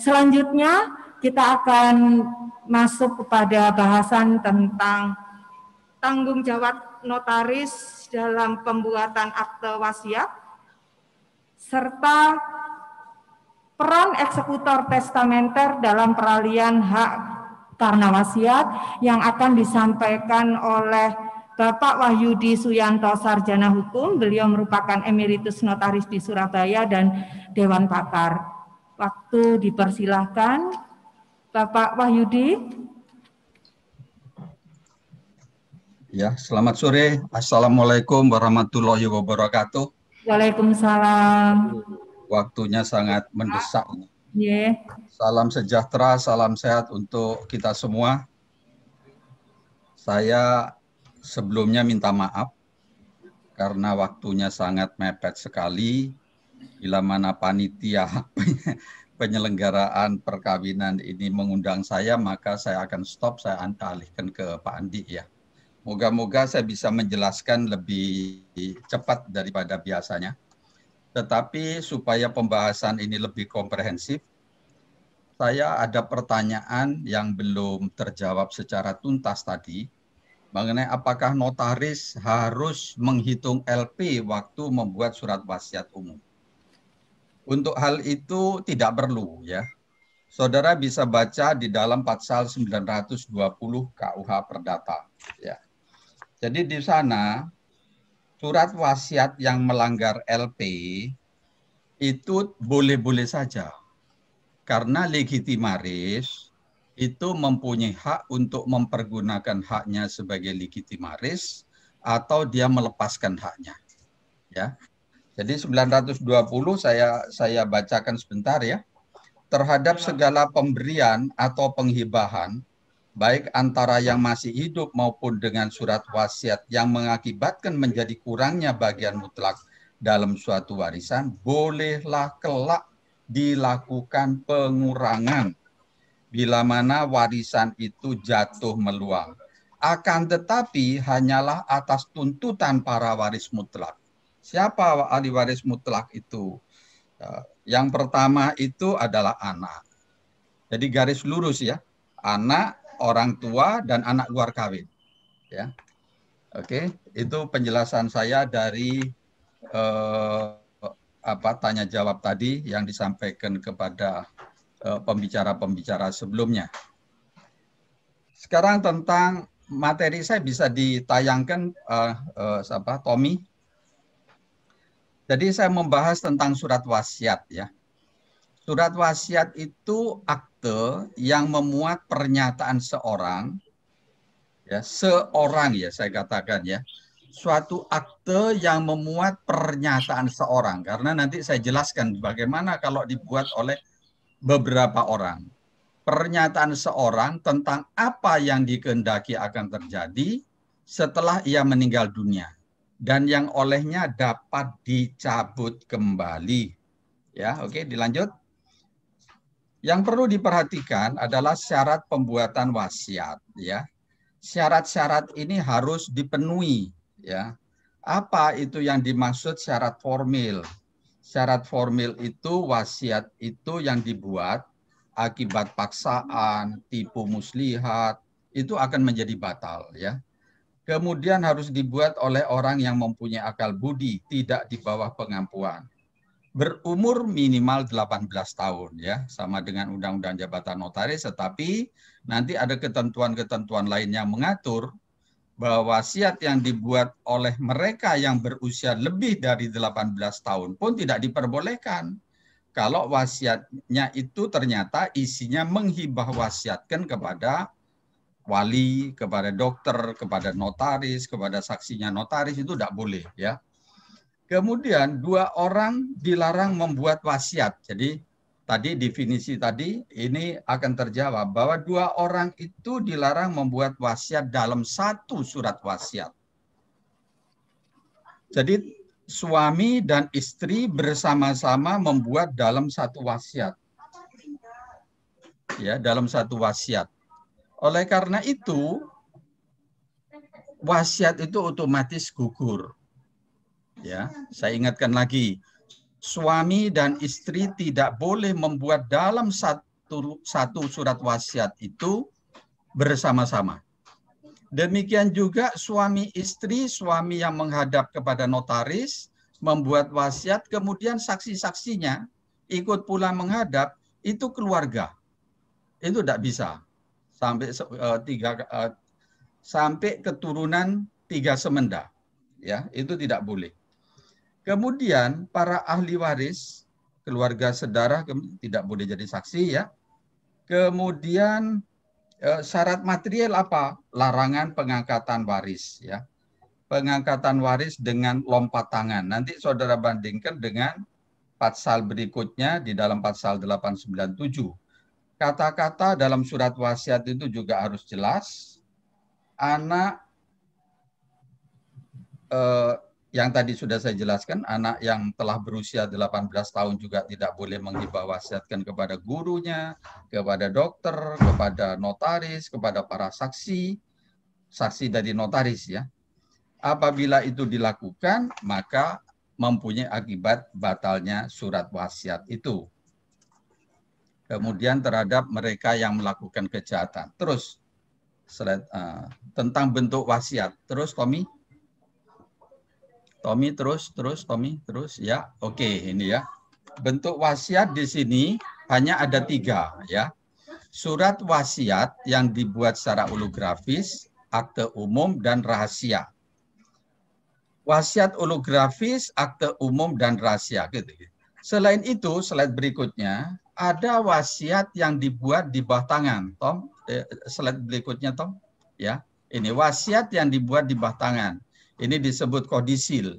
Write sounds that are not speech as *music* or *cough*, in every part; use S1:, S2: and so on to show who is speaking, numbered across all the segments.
S1: selanjutnya kita akan masuk kepada bahasan tentang tanggung jawab notaris dalam pembuatan akte wasiat serta peran eksekutor testamenter dalam peralihan hak karena wasiat yang akan disampaikan oleh Bapak Wahyudi Suyanto Sarjana Hukum, beliau merupakan emeritus notaris di Surabaya dan Dewan Pakar. Waktu dipersilahkan. Bapak Wahyudi. Ya, selamat sore. Assalamualaikum warahmatullahi wabarakatuh. Waalaikumsalam. Waktunya sangat mendesak. Yeah. Salam sejahtera, salam sehat untuk kita semua. Saya sebelumnya minta maaf karena waktunya sangat mepet sekali bila mana panitia *laughs* penyelenggaraan perkawinan ini mengundang saya, maka saya akan stop, saya alihkan ke Pak Andi ya. Moga-moga saya bisa menjelaskan lebih cepat daripada biasanya. Tetapi supaya pembahasan ini lebih komprehensif, saya ada pertanyaan yang belum terjawab secara tuntas tadi mengenai apakah notaris harus menghitung LP waktu membuat surat wasiat umum. Untuk hal itu tidak perlu ya. Saudara bisa baca di dalam pasal 920 KUH Perdata ya. Jadi di sana surat wasiat yang melanggar LP itu boleh-boleh saja. Karena legitimaris itu mempunyai hak untuk mempergunakan haknya sebagai legitimaris atau dia melepaskan haknya. Ya. Jadi 920 saya saya bacakan sebentar ya. Terhadap ya. segala pemberian atau penghibahan baik antara yang masih hidup maupun dengan surat wasiat yang mengakibatkan menjadi kurangnya bagian mutlak dalam suatu warisan, bolehlah kelak dilakukan pengurangan bila mana warisan itu jatuh meluang. Akan tetapi hanyalah atas tuntutan para waris mutlak. Siapa ahli waris mutlak itu? Ya, yang pertama itu adalah anak. Jadi garis lurus ya. Anak, orang tua, dan anak luar kawin. Ya. Oke, itu penjelasan saya dari eh, apa tanya jawab tadi yang disampaikan kepada eh, pembicara-pembicara eh, sebelumnya. Sekarang tentang materi saya bisa ditayangkan eh, eh, apa Tommy jadi saya membahas tentang surat wasiat ya. Surat wasiat itu akte yang memuat pernyataan seorang ya, seorang ya saya katakan ya. Suatu akte yang memuat pernyataan seorang karena nanti saya jelaskan bagaimana kalau dibuat oleh beberapa orang. Pernyataan seorang tentang apa yang dikehendaki akan terjadi setelah ia meninggal dunia dan yang olehnya dapat dicabut kembali. Ya, oke, okay, dilanjut. Yang perlu diperhatikan adalah syarat pembuatan wasiat, ya. Syarat-syarat ini harus dipenuhi, ya. Apa itu yang dimaksud syarat formil? Syarat formil itu wasiat itu yang dibuat akibat paksaan, tipu muslihat, itu akan menjadi batal, ya kemudian harus dibuat oleh orang yang mempunyai akal budi, tidak di bawah pengampuan. Berumur minimal 18 tahun ya, sama dengan Undang-Undang Jabatan Notaris, tetapi nanti ada ketentuan-ketentuan lain yang mengatur bahwa wasiat yang dibuat oleh mereka yang berusia lebih dari 18 tahun pun tidak diperbolehkan. Kalau wasiatnya itu ternyata isinya menghibah wasiatkan kepada wali, kepada dokter, kepada notaris, kepada saksinya notaris itu tidak boleh ya. Kemudian dua orang dilarang membuat wasiat. Jadi tadi definisi tadi ini akan terjawab bahwa dua orang itu dilarang membuat wasiat dalam satu surat wasiat. Jadi suami dan istri bersama-sama membuat dalam satu wasiat. Ya, dalam satu wasiat. Oleh karena itu, wasiat itu otomatis gugur. Ya, saya ingatkan lagi, suami dan istri tidak boleh membuat dalam satu satu surat wasiat itu bersama-sama. Demikian juga suami istri, suami yang menghadap kepada notaris membuat wasiat, kemudian saksi-saksinya ikut pula menghadap, itu keluarga. Itu tidak bisa sampai uh, tiga uh, sampai keturunan tiga semenda. Ya, itu tidak boleh. Kemudian para ahli waris, keluarga saudara tidak boleh jadi saksi ya. Kemudian uh, syarat material apa? Larangan pengangkatan waris ya. Pengangkatan waris dengan lompat tangan. Nanti saudara bandingkan dengan pasal berikutnya di dalam pasal 897 kata-kata dalam surat wasiat itu juga harus jelas. Anak eh, yang tadi sudah saya jelaskan, anak yang telah berusia 18 tahun juga tidak boleh menghibah wasiatkan kepada gurunya, kepada dokter, kepada notaris, kepada para saksi, saksi dari notaris ya. Apabila itu dilakukan, maka mempunyai akibat batalnya surat wasiat itu kemudian terhadap mereka yang melakukan kejahatan. Terus slide, uh, tentang bentuk wasiat. Terus Tommy. Tommy terus terus Tommy terus ya. Oke, okay, ini ya. Bentuk wasiat di sini hanya ada tiga ya. Surat wasiat yang dibuat secara holografis, akte umum dan rahasia wasiat holografis, akte umum, dan rahasia. Gitu, gitu. Selain itu, slide berikutnya, ada wasiat yang dibuat di bawah tangan. Tom, eh, slide berikutnya Tom. Ya, ini wasiat yang dibuat di bawah tangan. Ini disebut kodisil.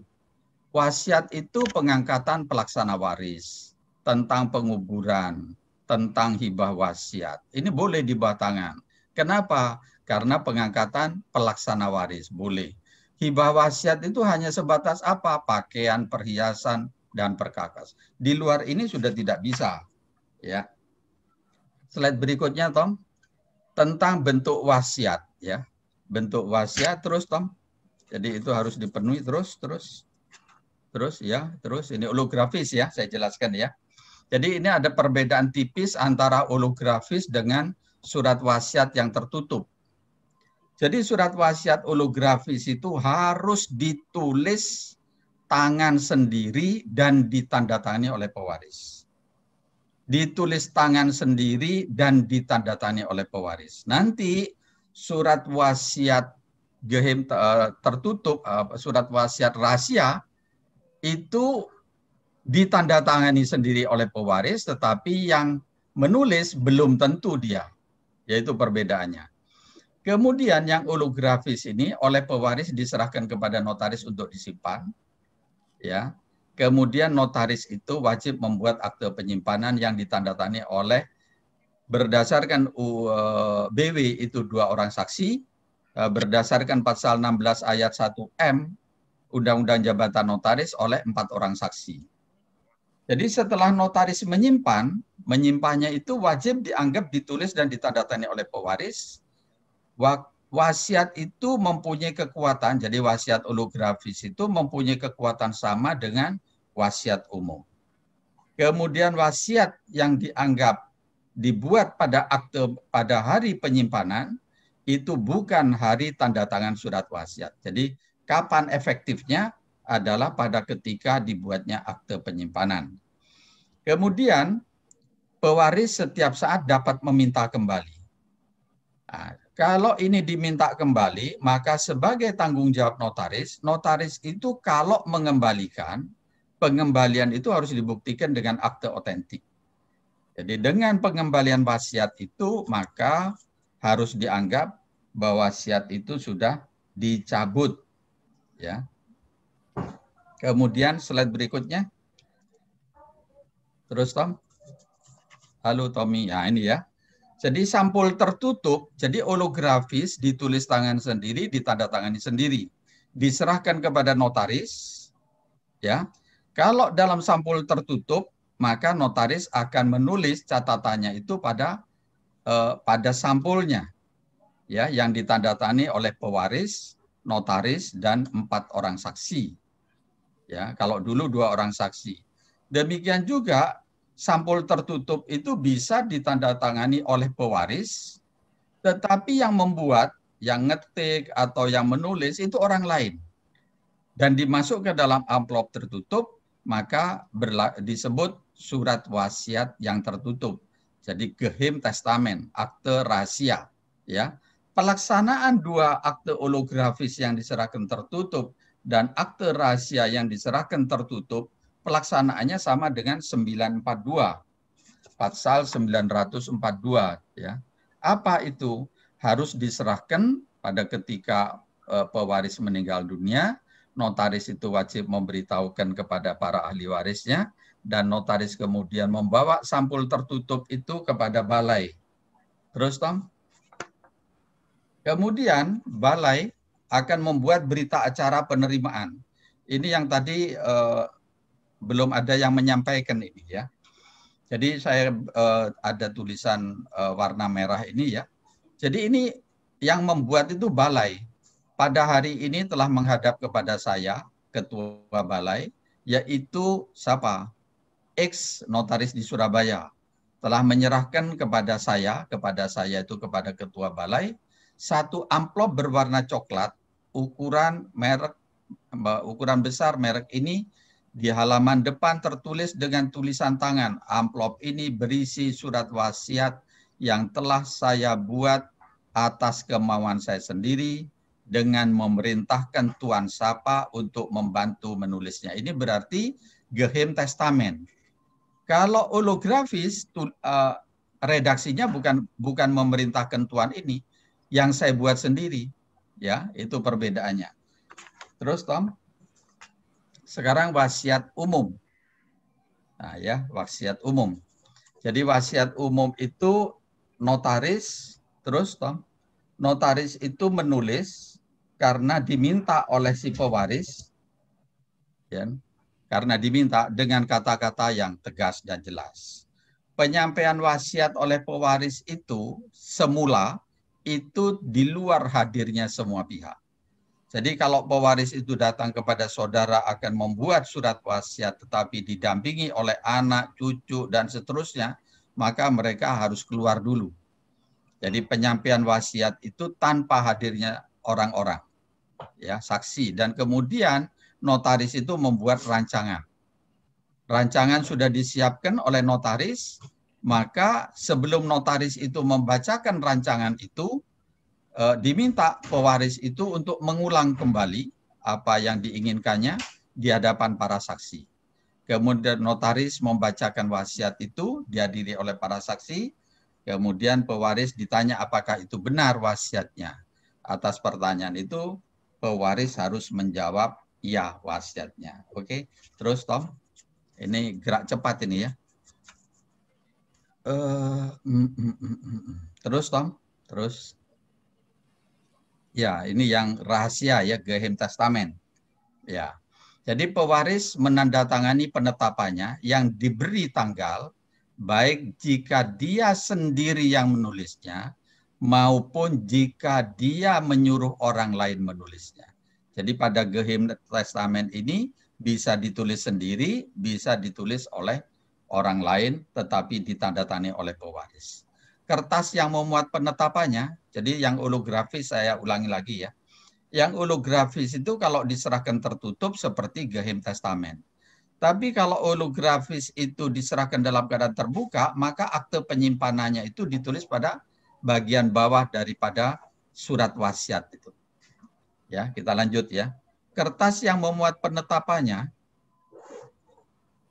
S1: Wasiat itu pengangkatan pelaksana waris tentang penguburan, tentang hibah wasiat. Ini boleh di bawah tangan. Kenapa? Karena pengangkatan pelaksana waris boleh. Hibah wasiat itu hanya sebatas apa? Pakaian, perhiasan, dan perkakas. Di luar ini sudah tidak bisa. Ya. Slide berikutnya Tom tentang bentuk wasiat ya. Bentuk wasiat terus Tom. Jadi itu harus dipenuhi terus terus terus ya, terus ini holografis ya, saya jelaskan ya. Jadi ini ada perbedaan tipis antara holografis dengan surat wasiat yang tertutup. Jadi surat wasiat holografis itu harus ditulis tangan sendiri dan ditandatangani oleh pewaris ditulis tangan sendiri dan ditandatangani oleh pewaris. Nanti surat wasiat gehem eh, tertutup, eh, surat wasiat rahasia itu ditandatangani sendiri oleh pewaris, tetapi yang menulis belum tentu dia, yaitu perbedaannya. Kemudian yang holografis ini oleh pewaris diserahkan kepada notaris untuk disimpan, ya Kemudian notaris itu wajib membuat akte penyimpanan yang ditandatangani oleh berdasarkan eh, BW itu dua orang saksi, eh, berdasarkan pasal 16 ayat 1M Undang-Undang Jabatan Notaris oleh empat orang saksi. Jadi setelah notaris menyimpan, menyimpannya itu wajib dianggap ditulis dan ditandatangani oleh pewaris. Wasiat itu mempunyai kekuatan, jadi wasiat holografis itu mempunyai kekuatan sama dengan wasiat umum. Kemudian wasiat yang dianggap dibuat pada akte pada hari penyimpanan itu bukan hari tanda tangan surat wasiat. Jadi kapan efektifnya adalah pada ketika dibuatnya akte penyimpanan. Kemudian pewaris setiap saat dapat meminta kembali. Nah, kalau ini diminta kembali, maka sebagai tanggung jawab notaris, notaris itu kalau mengembalikan pengembalian itu harus dibuktikan dengan akte otentik. Jadi dengan pengembalian wasiat itu maka harus dianggap bahwa wasiat itu sudah dicabut. Ya. Kemudian slide berikutnya. Terus Tom. Halo Tommy. Ya ini ya. Jadi sampul tertutup, jadi holografis ditulis tangan sendiri, ditandatangani sendiri. Diserahkan kepada notaris, ya kalau dalam sampul tertutup, maka notaris akan menulis catatannya itu pada eh, pada sampulnya ya yang ditandatangani oleh pewaris, notaris dan empat orang saksi. Ya, kalau dulu dua orang saksi. Demikian juga sampul tertutup itu bisa ditandatangani oleh pewaris, tetapi yang membuat, yang ngetik atau yang menulis itu orang lain. Dan dimasuk ke dalam amplop tertutup maka disebut surat wasiat yang tertutup. Jadi gehim testamen, akte rahasia, ya. Pelaksanaan dua akte holografis yang diserahkan tertutup dan akte rahasia yang diserahkan tertutup, pelaksanaannya sama dengan 942. Pasal 942, ya. Apa itu? Harus diserahkan pada ketika eh, pewaris meninggal dunia notaris itu wajib memberitahukan kepada para ahli warisnya dan notaris kemudian membawa sampul tertutup itu kepada balai. Terus Tom? Kemudian balai akan membuat berita acara penerimaan. Ini yang tadi eh, belum ada yang menyampaikan ini ya. Jadi saya eh, ada tulisan eh, warna merah ini ya. Jadi ini yang membuat itu balai pada hari ini telah menghadap kepada saya, Ketua Balai, yaitu siapa? X notaris di Surabaya telah menyerahkan kepada saya, kepada saya itu kepada Ketua Balai, satu amplop berwarna coklat ukuran merek ukuran besar merek ini di halaman depan tertulis dengan tulisan tangan amplop ini berisi surat wasiat yang telah saya buat atas kemauan saya sendiri dengan memerintahkan Tuan Sapa untuk membantu menulisnya. Ini berarti gehem Testamen. Kalau holografis tu, uh, redaksinya bukan bukan memerintahkan tuan ini, yang saya buat sendiri. Ya, itu perbedaannya. Terus Tom, sekarang wasiat umum. Nah, ya, wasiat umum. Jadi wasiat umum itu notaris terus Tom. Notaris itu menulis karena diminta oleh si pewaris ya, karena diminta dengan kata-kata yang tegas dan jelas. Penyampaian wasiat oleh pewaris itu semula itu di luar hadirnya semua pihak. Jadi kalau pewaris itu datang kepada saudara akan membuat surat wasiat tetapi didampingi oleh anak, cucu dan seterusnya, maka mereka harus keluar dulu. Jadi penyampaian wasiat itu tanpa hadirnya orang-orang ya saksi dan kemudian notaris itu membuat rancangan. Rancangan sudah disiapkan oleh notaris, maka sebelum notaris itu membacakan rancangan itu e, diminta pewaris itu untuk mengulang kembali apa yang diinginkannya di hadapan para saksi. Kemudian notaris membacakan wasiat itu dihadiri oleh para saksi, kemudian pewaris ditanya apakah itu benar wasiatnya. Atas pertanyaan itu pewaris harus menjawab ya wasiatnya. Oke, terus Tom, ini gerak cepat ini ya. Uh, mm, mm, mm, terus Tom, terus. Ya, ini yang rahasia ya Geheim testament, Ya. Jadi pewaris menandatangani penetapannya yang diberi tanggal baik jika dia sendiri yang menulisnya maupun jika dia menyuruh orang lain menulisnya. Jadi pada Gehim Testament ini bisa ditulis sendiri, bisa ditulis oleh orang lain, tetapi ditandatangani oleh pewaris. Kertas yang memuat penetapannya, jadi yang holografis saya ulangi lagi ya. Yang holografis itu kalau diserahkan tertutup seperti Gehim Testament. Tapi kalau holografis itu diserahkan dalam keadaan terbuka, maka akte penyimpanannya itu ditulis pada bagian bawah daripada surat wasiat itu. Ya, kita lanjut ya. Kertas yang memuat penetapannya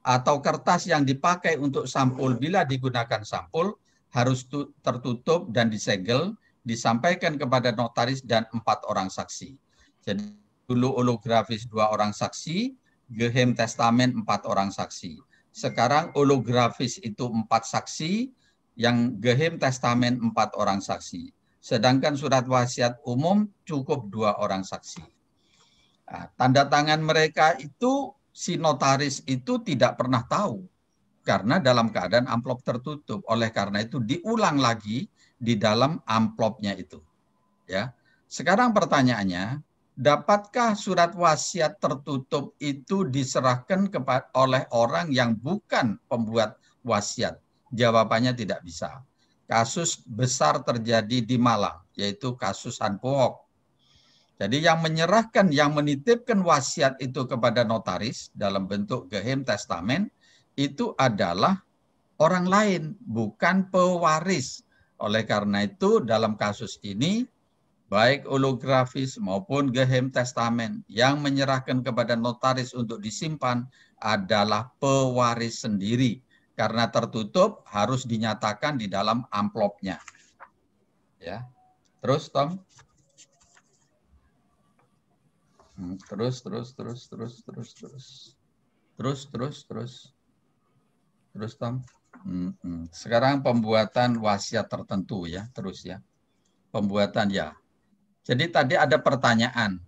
S1: atau kertas yang dipakai untuk sampul bila digunakan sampul harus tertutup dan disegel disampaikan kepada notaris dan empat orang saksi. Jadi dulu holografis dua orang saksi, gehem testamen empat orang saksi. Sekarang holografis itu empat saksi, yang gehim testamen empat orang saksi. Sedangkan surat wasiat umum cukup dua orang saksi. Nah, tanda tangan mereka itu si notaris itu tidak pernah tahu karena dalam keadaan amplop tertutup. Oleh karena itu diulang lagi di dalam amplopnya itu. Ya. Sekarang pertanyaannya, dapatkah surat wasiat tertutup itu diserahkan kepada oleh orang yang bukan pembuat wasiat? Jawabannya tidak bisa. Kasus besar terjadi di Malang, yaitu kasus Hanpook. Jadi yang menyerahkan, yang menitipkan wasiat itu kepada notaris dalam bentuk gehem testamen itu adalah orang lain, bukan pewaris. Oleh karena itu dalam kasus ini baik holografis maupun gehem testamen yang menyerahkan kepada notaris untuk disimpan adalah pewaris sendiri karena tertutup harus dinyatakan di dalam amplopnya. Ya. Terus Tom? Hmm, terus, terus, terus, terus, terus, terus. Terus, terus, terus. Terus Tom? Hmm, hmm. Sekarang pembuatan wasiat tertentu ya, terus ya. Pembuatan ya. Jadi tadi ada pertanyaan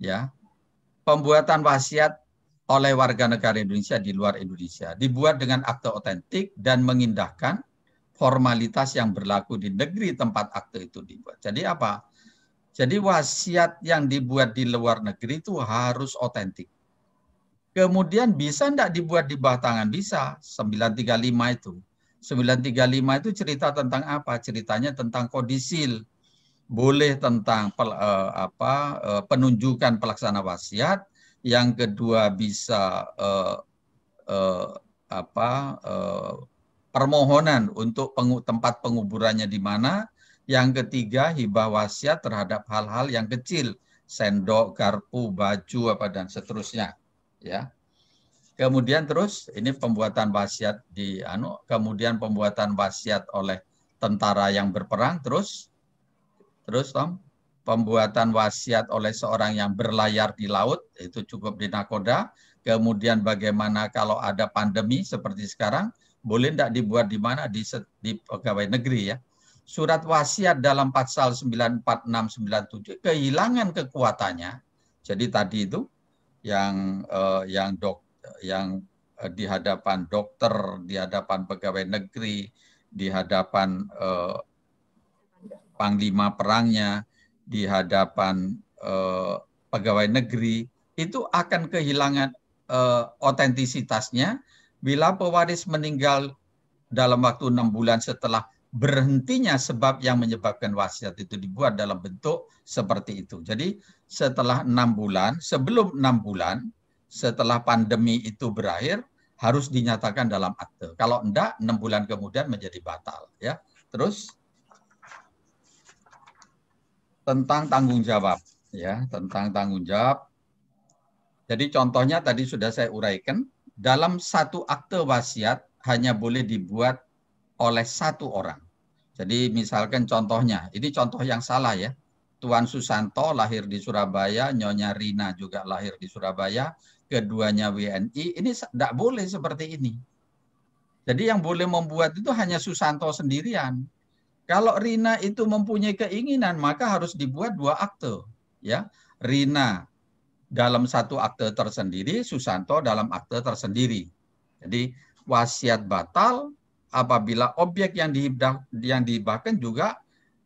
S1: ya. Pembuatan wasiat oleh warga negara Indonesia di luar Indonesia dibuat dengan akte otentik dan mengindahkan formalitas yang berlaku di negeri tempat akte itu dibuat. Jadi apa? Jadi wasiat yang dibuat di luar negeri itu harus otentik. Kemudian bisa tidak dibuat di bawah tangan? Bisa. 935 itu. 935 itu cerita tentang apa? Ceritanya tentang kodisil. Boleh tentang pel, eh, apa, eh, penunjukan pelaksana wasiat, yang kedua bisa uh, uh, apa uh, permohonan untuk pengu, tempat penguburannya di mana, yang ketiga hibah wasiat terhadap hal-hal yang kecil, sendok, garpu, baju apa dan seterusnya, ya. Kemudian terus ini pembuatan wasiat di anu, kemudian pembuatan wasiat oleh tentara yang berperang terus terus Tom pembuatan wasiat oleh seorang yang berlayar di laut itu cukup di nakoda. Kemudian bagaimana kalau ada pandemi seperti sekarang, boleh tidak dibuat di mana di, di pegawai negeri ya. Surat wasiat dalam pasal 94697 kehilangan kekuatannya. Jadi tadi itu yang eh, yang dok yang eh, di hadapan dokter, di hadapan pegawai negeri, di hadapan eh, panglima perangnya, di hadapan eh, pegawai negeri itu akan kehilangan eh, otentisitasnya bila pewaris meninggal dalam waktu enam bulan setelah berhentinya sebab yang menyebabkan wasiat itu dibuat dalam bentuk seperti itu. Jadi setelah enam bulan, sebelum enam bulan, setelah pandemi itu berakhir harus dinyatakan dalam akte. Kalau enggak, enam bulan kemudian menjadi batal. Ya, terus tentang tanggung jawab ya, tentang tanggung jawab. Jadi contohnya tadi sudah saya uraikan, dalam satu akte wasiat hanya boleh dibuat oleh satu orang. Jadi misalkan contohnya, ini contoh yang salah ya. Tuan Susanto lahir di Surabaya, Nyonya Rina juga lahir di Surabaya, keduanya WNI, ini tidak boleh seperti ini. Jadi yang boleh membuat itu hanya Susanto sendirian. Kalau Rina itu mempunyai keinginan, maka harus dibuat dua akte, ya. Rina dalam satu akte tersendiri, Susanto dalam akte tersendiri. Jadi wasiat batal apabila objek yang dihibah, yang dihibahkan juga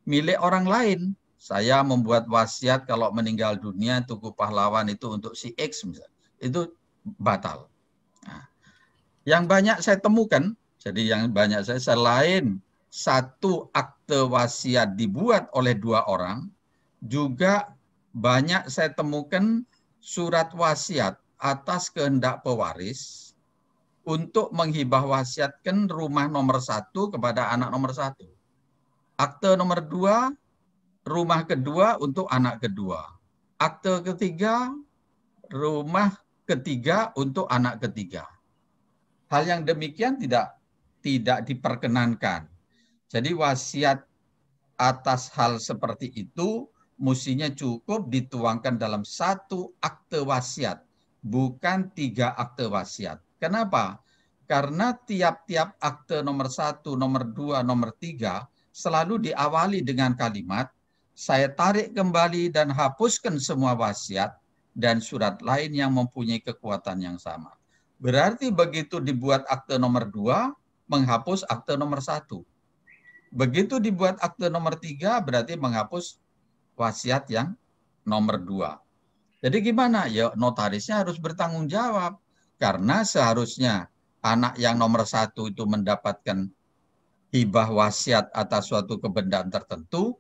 S1: milik orang lain. Saya membuat wasiat kalau meninggal dunia tugu pahlawan itu untuk si X misalnya. Itu batal. Nah, yang banyak saya temukan, jadi yang banyak saya selain satu akte wasiat dibuat oleh dua orang, juga banyak saya temukan surat wasiat atas kehendak pewaris untuk menghibah wasiatkan rumah nomor satu kepada anak nomor satu. Akte nomor dua, rumah kedua untuk anak kedua. Akte ketiga, rumah ketiga untuk anak ketiga. Hal yang demikian tidak tidak diperkenankan jadi wasiat atas hal seperti itu mestinya cukup dituangkan dalam satu akte wasiat, bukan tiga akte wasiat. Kenapa? Karena tiap-tiap akte nomor satu, nomor dua, nomor tiga selalu diawali dengan kalimat, saya tarik kembali dan hapuskan semua wasiat dan surat lain yang mempunyai kekuatan yang sama. Berarti begitu dibuat akte nomor dua, menghapus akte nomor satu Begitu dibuat akte nomor tiga berarti menghapus wasiat yang nomor dua. Jadi gimana? Ya notarisnya harus bertanggung jawab karena seharusnya anak yang nomor satu itu mendapatkan hibah wasiat atas suatu kebendaan tertentu,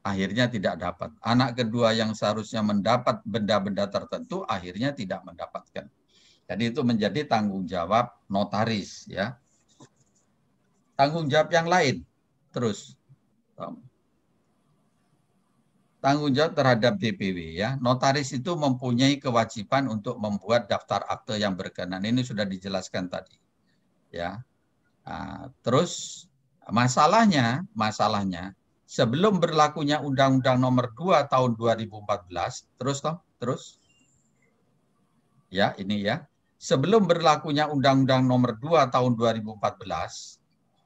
S1: akhirnya tidak dapat. Anak kedua yang seharusnya mendapat benda-benda tertentu, akhirnya tidak mendapatkan. Jadi itu menjadi tanggung jawab notaris ya. Tanggung jawab yang lain, terus. Tanggung jawab terhadap DPW ya. Notaris itu mempunyai kewajiban untuk membuat daftar akte yang berkenan. Ini sudah dijelaskan tadi. Ya. Nah, terus masalahnya, masalahnya sebelum berlakunya Undang-Undang Nomor 2 tahun 2014, terus toh, terus. Ya, ini ya. Sebelum berlakunya Undang-Undang Nomor 2 tahun 2014,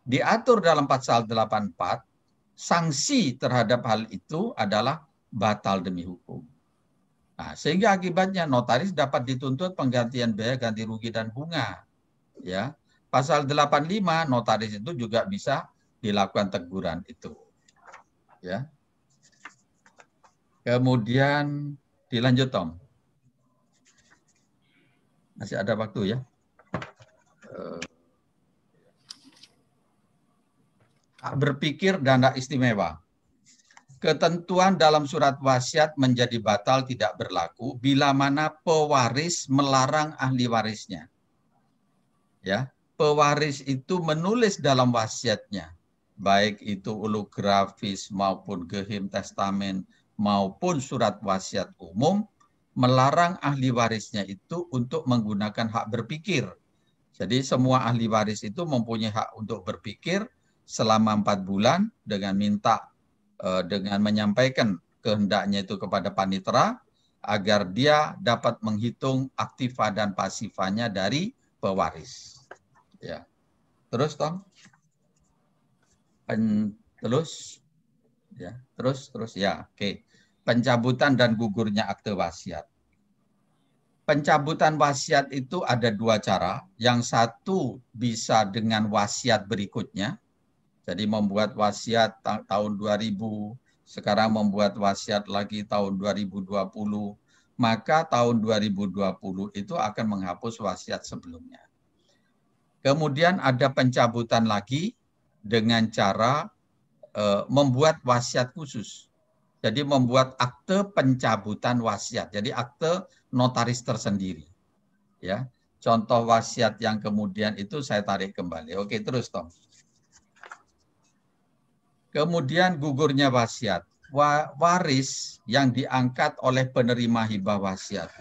S1: diatur dalam pasal 84 sanksi terhadap hal itu adalah batal demi hukum. Nah, sehingga akibatnya notaris dapat dituntut penggantian biaya ganti rugi dan bunga. Ya. Pasal 85 notaris itu juga bisa dilakukan teguran itu. Ya. Kemudian dilanjut Tom. Masih ada waktu ya. Eh, berpikir dan hak istimewa. Ketentuan dalam surat wasiat menjadi batal tidak berlaku bila mana pewaris melarang ahli warisnya. Ya, pewaris itu menulis dalam wasiatnya, baik itu grafis maupun gehim testamen maupun surat wasiat umum melarang ahli warisnya itu untuk menggunakan hak berpikir. Jadi semua ahli waris itu mempunyai hak untuk berpikir selama empat bulan dengan minta eh, dengan menyampaikan kehendaknya itu kepada panitera agar dia dapat menghitung aktiva dan pasifanya dari pewaris. Ya. Terus Tom? Pen, terus ya, terus terus ya. Oke. Pencabutan dan gugurnya akte wasiat. Pencabutan wasiat itu ada dua cara. Yang satu bisa dengan wasiat berikutnya, jadi membuat wasiat ta tahun 2000, sekarang membuat wasiat lagi tahun 2020, maka tahun 2020 itu akan menghapus wasiat sebelumnya. Kemudian ada pencabutan lagi dengan cara e, membuat wasiat khusus. Jadi membuat akte pencabutan wasiat. Jadi akte notaris tersendiri. Ya. Contoh wasiat yang kemudian itu saya tarik kembali. Oke, terus Tom. Kemudian gugurnya wasiat. Wa, waris yang diangkat oleh penerima hibah wasiat.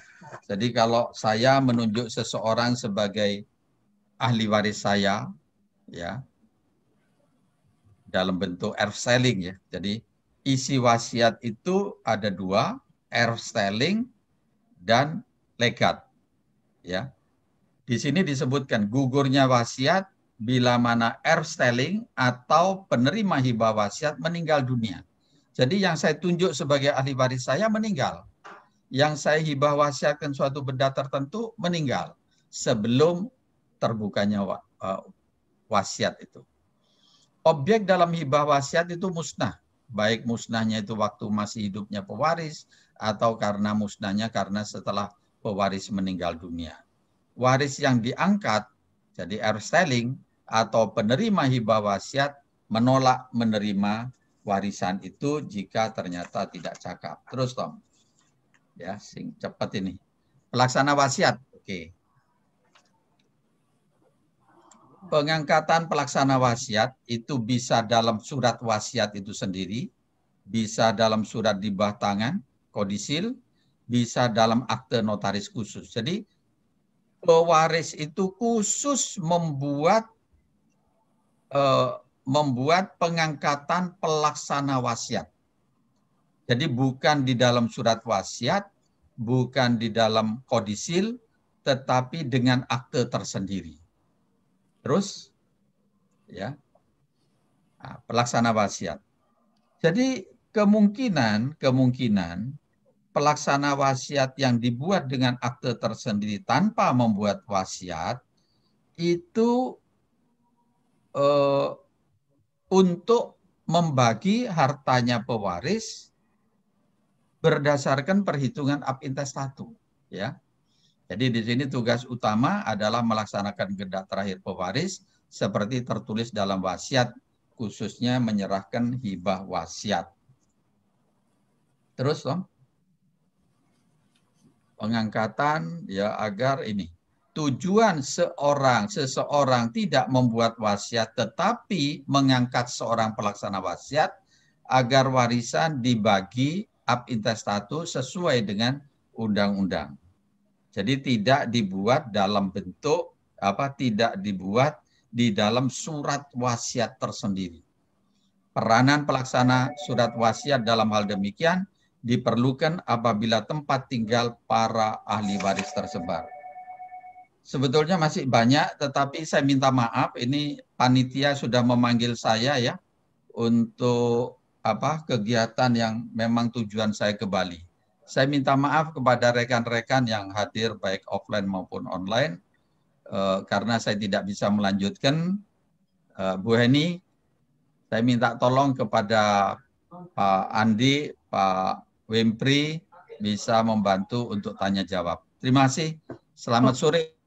S1: Jadi kalau saya menunjuk seseorang sebagai ahli waris saya, ya, dalam bentuk earth selling ya. Jadi isi wasiat itu ada dua, earth selling dan legat. Ya. Di sini disebutkan gugurnya wasiat bila mana Erf Stelling atau penerima hibah wasiat meninggal dunia. Jadi yang saya tunjuk sebagai ahli waris saya meninggal. Yang saya hibah wasiatkan suatu benda tertentu meninggal sebelum terbukanya uh, wasiat itu. Objek dalam hibah wasiat itu musnah. Baik musnahnya itu waktu masih hidupnya pewaris atau karena musnahnya karena setelah pewaris meninggal dunia. Waris yang diangkat, jadi air selling, atau penerima hibah wasiat menolak menerima warisan itu jika ternyata tidak cakap. Terus Tom. Ya, sing cepat ini. Pelaksana wasiat. Oke. Pengangkatan pelaksana wasiat itu bisa dalam surat wasiat itu sendiri, bisa dalam surat di bawah tangan, kodisil, bisa dalam akte notaris khusus. Jadi pewaris itu khusus membuat Eh, membuat pengangkatan pelaksana wasiat. Jadi bukan di dalam surat wasiat, bukan di dalam kodisil, tetapi dengan akte tersendiri. Terus, ya, nah, pelaksana wasiat. Jadi kemungkinan kemungkinan pelaksana wasiat yang dibuat dengan akte tersendiri tanpa membuat wasiat itu uh, untuk membagi hartanya pewaris berdasarkan perhitungan ab satu ya. Jadi di sini tugas utama adalah melaksanakan gendak terakhir pewaris seperti tertulis dalam wasiat khususnya menyerahkan hibah wasiat. Terus Pengangkatan ya agar ini tujuan seorang seseorang tidak membuat wasiat tetapi mengangkat seorang pelaksana wasiat agar warisan dibagi ab intestato sesuai dengan undang-undang. Jadi tidak dibuat dalam bentuk apa tidak dibuat di dalam surat wasiat tersendiri. Peranan pelaksana surat wasiat dalam hal demikian diperlukan apabila tempat tinggal para ahli waris tersebar sebetulnya masih banyak, tetapi saya minta maaf ini panitia sudah memanggil saya ya untuk apa kegiatan yang memang tujuan saya ke Bali. Saya minta maaf kepada rekan-rekan yang hadir baik offline maupun online uh, karena saya tidak bisa melanjutkan. uh, Bu Heni, saya minta tolong kepada Pak Andi, Pak Wimpri bisa membantu untuk tanya jawab. Terima kasih. Selamat oh. sore.